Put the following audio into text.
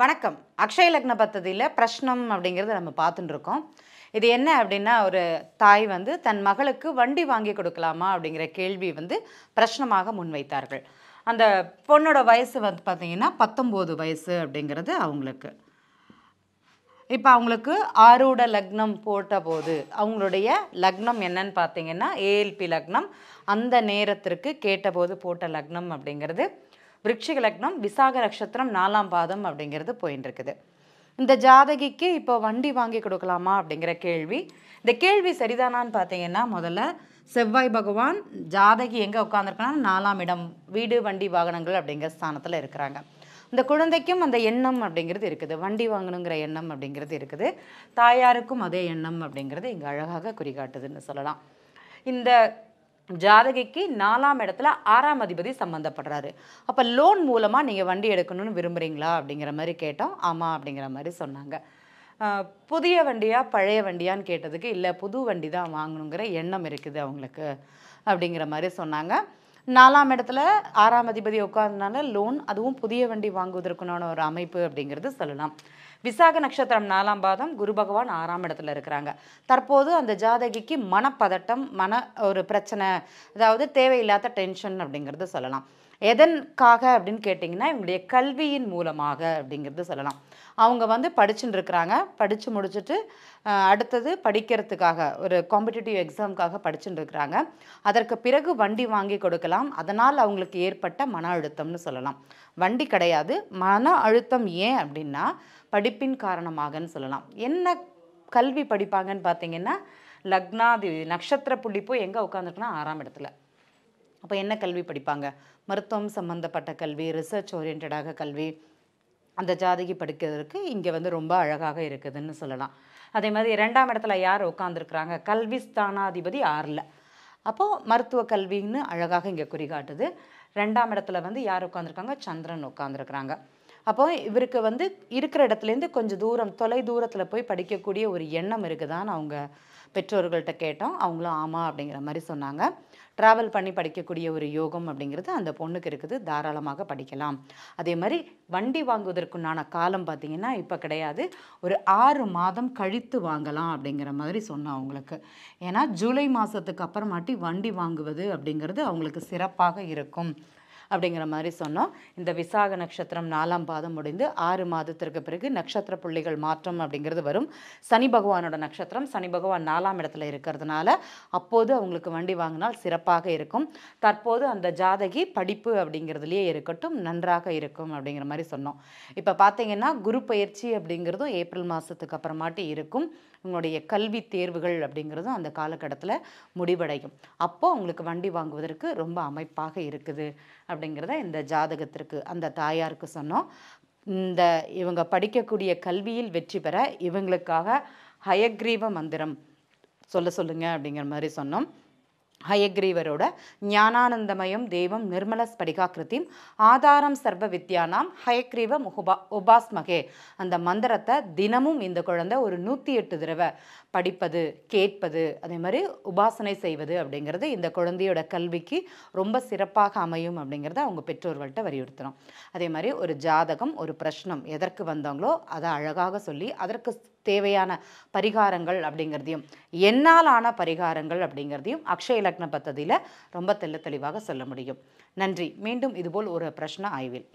வணக்கம் அக்ஷய லக்ன பத்ததியில் பிரஷ்னம் அப்படிங்கிறத நம்ம பார்த்துட்டு இருக்கோம் இது என்ன அப்படின்னா ஒரு தாய் வந்து தன் மகளுக்கு வண்டி வாங்கி கொடுக்கலாமா அப்படிங்கிற கேள்வி வந்து பிரஷ்னமாக முன்வைத்தார்கள் அந்த பொண்ணோட வயசு வந்து பார்த்தீங்கன்னா பத்தொம்போது வயசு அப்படிங்கிறது அவங்களுக்கு இப்போ அவங்களுக்கு ஆரோட லக்னம் போட்ட போது அவங்களுடைய லக்னம் என்னன்னு பார்த்தீங்கன்னா ஏஎல்பி லக்னம் அந்த நேரத்திற்கு கேட்டபோது போட்ட லக்னம் அப்படிங்கிறது விருட்சிக லக்னம் விசாக நட்சத்திரம் நாலாம் பாதம் அப்படிங்கிறது போயின்னு இருக்குது இந்த ஜாதகிக்கு இப்போ வண்டி வாங்கி கொடுக்கலாமா அப்படிங்கிற கேள்வி இந்த கேள்வி சரிதானான்னு பார்த்தீங்கன்னா முதல்ல செவ்வாய் பகவான் ஜாதகி எங்கே உட்காந்துருக்காங்கன்னா நாலாம் இடம் வீடு வண்டி வாகனங்கள் அப்படிங்கிற ஸ்தானத்தில் இருக்கிறாங்க இந்த குழந்தைக்கும் அந்த எண்ணம் அப்படிங்கிறது இருக்குது வண்டி வாங்கணுங்கிற எண்ணம் அப்படிங்கிறது இருக்குது தாயாருக்கும் அதே எண்ணம் அப்படிங்கிறது இங்கே அழகாக குறிகாட்டுதுன்னு சொல்லலாம் இந்த ஜாதகைக்கு நாலாம் இடத்துல ஆறாம் அதிபதி சம்மந்தப்படுறாரு அப்போ லோன் மூலமாக நீங்கள் வண்டி எடுக்கணும்னு விரும்புகிறீங்களா அப்படிங்கிற மாதிரி கேட்டோம் ஆமாம் அப்படிங்கிற மாதிரி சொன்னாங்க புதிய வண்டியா பழைய வண்டியான்னு கேட்டதுக்கு இல்லை புது வண்டி தான் வாங்கணுங்கிற எண்ணம் இருக்குது அவங்களுக்கு அப்படிங்கிற மாதிரி சொன்னாங்க நாலாம் இடத்துல ஆறாம் அதிபதி உட்கார்ந்தனால லோன் அதுவும் புதிய வண்டி வாங்குவதற்குனான ஒரு அமைப்பு அப்படிங்கிறது சொல்லலாம் விசாக நட்சத்திரம் நாலாம் பாதம் குரு பகவான் ஆறாம் இடத்துல இருக்கிறாங்க தற்போது அந்த ஜாதகிக்கு மனப்பதட்டம் மன ஒரு பிரச்சனை அதாவது தேவையில்லாத டென்ஷன் அப்படிங்கிறத சொல்லலாம் எதற்காக அப்படின்னு கேட்டிங்கன்னா இவங்களுடைய கல்வியின் மூலமாக அப்படிங்கிறது சொல்லலாம் அவங்க வந்து படிச்சுட்டு இருக்கிறாங்க படித்து முடிச்சுட்டு அடுத்தது படிக்கிறதுக்காக ஒரு காம்படிட்டிவ் எக்ஸாமுக்காக படிச்சுட்டு இருக்கிறாங்க அதற்கு பிறகு வண்டி வாங்கி கொடுக்கலாம் அதனால் அவங்களுக்கு ஏற்பட்ட மன அழுத்தம்னு சொல்லலாம் வண்டி கிடையாது மன அழுத்தம் ஏன் அப்படின்னா படிப்பின் காரணமாகன்னு சொல்லலாம் என்ன கல்வி படிப்பாங்கன்னு பார்த்தீங்கன்னா லக்னாதி நட்சத்திர புள்ளி போய் எங்கே உட்காந்துருக்குன்னா ஆறாம் இடத்துல அப்போ என்ன கல்வி படிப்பாங்க மருத்துவம் சம்மந்தப்பட்ட கல்வி ரிசர்ச் ஓரியன்டாக கல்வி அந்த ஜாதகி படிக்கிறதுக்கு இங்கே வந்து ரொம்ப அழகாக இருக்குதுன்னு சொல்லலாம் அதே மாதிரி ரெண்டாம் இடத்துல யார் உட்காந்துருக்குறாங்க கல்வி ஸ்தானாதிபதி ஆறில் அப்போது மருத்துவ கல்வின்னு அழகாக இங்கே குறிகாட்டுது ரெண்டாம் இடத்துல வந்து யார் உட்காந்துருக்காங்க சந்திரன் உட்காந்துருக்குறாங்க அப்போ இவருக்கு வந்து இருக்கிற இடத்துலேருந்து கொஞ்சம் தூரம் தொலை தூரத்தில் போய் படிக்கக்கூடிய ஒரு எண்ணம் இருக்குதான்னு அவங்க பெற்றோர்கள்ட்ட கேட்டோம் அவங்களும் ஆமாம் அப்படிங்கிற மாதிரி சொன்னாங்க ட்ராவல் பண்ணி படிக்கக்கூடிய ஒரு யோகம் அப்படிங்கிறது அந்த பொண்ணுக்கு இருக்குது தாராளமாக படிக்கலாம் அதே மாதிரி வண்டி வாங்குவதற்குண்டான காலம் பார்த்திங்கன்னா இப்போ கிடையாது ஒரு ஆறு மாதம் கழித்து வாங்கலாம் அப்படிங்கிற மாதிரி சொன்னோம் அவங்களுக்கு ஏன்னா ஜூலை மாதத்துக்கு அப்புறமாட்டி வண்டி வாங்குவது அப்படிங்கிறது அவங்களுக்கு சிறப்பாக இருக்கும் அப்படிங்கிற மாதிரி சொன்னோம் இந்த விசாக நட்சத்திரம் நாலாம் பாதம் முடிந்து ஆறு மாதத்திற்கு பிறகு நட்சத்திர புள்ளிகள் மாற்றம் அப்படிங்கிறது வரும் சனி பகவானோட நட்சத்திரம் சனி பகவான் நாலாம் இடத்துல இருக்கிறதுனால அப்போது அவங்களுக்கு வண்டி வாங்கினால் சிறப்பாக இருக்கும் தற்போது அந்த ஜாதகி படிப்பு அப்படிங்கிறதுலேயே இருக்கட்டும் நன்றாக இருக்கும் அப்படிங்கிற மாதிரி சொன்னோம் இப்போ பார்த்தீங்கன்னா குரு பயிற்சி அப்படிங்கிறதும் ஏப்ரல் மாதத்துக்கு அப்புறமாட்டி இருக்கும் உங்களுடைய கல்வி தேர்வுகள் அப்படிங்கிறதும் அந்த காலகட்டத்தில் முடிவடையும் அப்போது உங்களுக்கு வண்டி வாங்குவதற்கு ரொம்ப அமைப்பாக இருக்குது அப்படிங்கிறத இந்த ஜாதகத்திற்கு அந்த தாயாருக்கு சொன்னோம் இந்த இவங்க படிக்கக்கூடிய கல்வியில் வெற்றி பெற இவங்களுக்காக ஹயக்ரீவ மந்திரம் சொல்ல சொல்லுங்கள் அப்படிங்கிற மாதிரி சொன்னோம் ஹயக்ரீவரோட ஞானானந்தமயம் தெய்வம் நிர்மல ஸ்படிகாக்கிருத்தியும் ஆதாரம் சர்வ வித்யானாம் ஹயக்ரீவ முகுபா உபாஸ்மகே அந்த மந்திரத்தை தினமும் இந்த குழந்தை ஒரு நூற்றி எட்டு தடவை படிப்பது கேட்பது அதே மாதிரி உபாசனை செய்வது அப்படிங்கிறது இந்த குழந்தையோட கல்விக்கு ரொம்ப சிறப்பாக அமையும் அப்படிங்கிறத அவங்க பெற்றோர்கள்ட்ட வலியுறுத்துகிறோம் அதே மாதிரி ஒரு ஜாதகம் ஒரு பிரஷ்னம் எதற்கு வந்தாங்களோ அதை அழகாக சொல்லி அதற்கு தேவையான பரிகாரங்கள் அப்படிங்கிறதையும் என்னால் ஆன பரிகாரங்கள் அப்படிங்கிறதையும் அக்ஷய லக்ன பத்ததியில் ரொம்ப தெல்ல தெளிவாக சொல்ல முடியும் நன்றி மீண்டும் இதுபோல் ஒரு பிரச்சனை ஆய்வில்